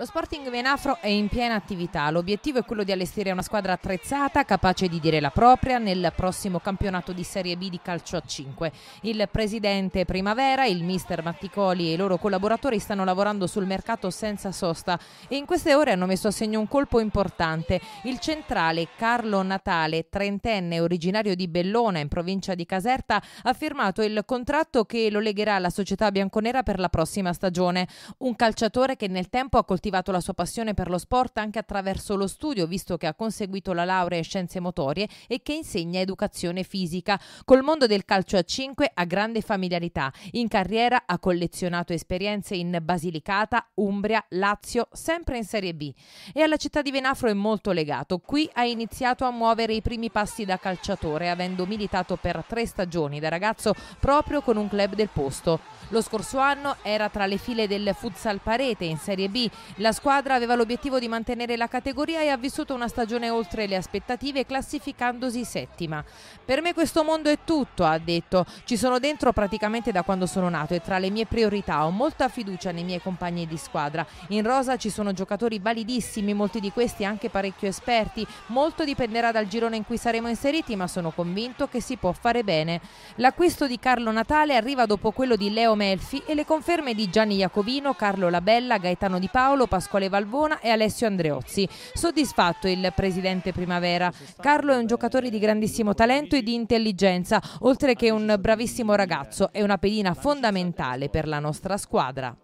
Lo Sporting Venafro è in piena attività. L'obiettivo è quello di allestire una squadra attrezzata, capace di dire la propria nel prossimo campionato di Serie B di calcio a 5. Il presidente Primavera, il mister Matticoli e i loro collaboratori stanno lavorando sul mercato senza sosta e in queste ore hanno messo a segno un colpo importante. Il centrale Carlo Natale, trentenne originario di Bellona in provincia di Caserta, ha firmato il contratto che lo legherà alla società bianconera per la prossima stagione. Un calciatore che nel tempo ha coltivato coltivato la sua passione per lo sport anche attraverso lo studio, visto che ha conseguito la laurea in scienze motorie e che insegna educazione fisica. Col mondo del calcio a 5 ha grande familiarità. In carriera ha collezionato esperienze in Basilicata, Umbria, Lazio, sempre in Serie B. E alla città di Venafro è molto legato. Qui ha iniziato a muovere i primi passi da calciatore, avendo militato per tre stagioni da ragazzo proprio con un club del posto. Lo scorso anno era tra le file del futsal parete in Serie B, la squadra aveva l'obiettivo di mantenere la categoria e ha vissuto una stagione oltre le aspettative classificandosi settima. Per me questo mondo è tutto, ha detto. Ci sono dentro praticamente da quando sono nato e tra le mie priorità ho molta fiducia nei miei compagni di squadra. In rosa ci sono giocatori validissimi, molti di questi anche parecchio esperti. Molto dipenderà dal girone in cui saremo inseriti, ma sono convinto che si può fare bene. L'acquisto di Carlo Natale arriva dopo quello di Leo Melfi e le conferme di Gianni Iacovino, Carlo Labella, Gaetano Di Paolo Paolo, Pasquale Valvona e Alessio Andreozzi. Soddisfatto il presidente Primavera. Carlo è un giocatore di grandissimo talento e di intelligenza, oltre che un bravissimo ragazzo È una pedina fondamentale per la nostra squadra.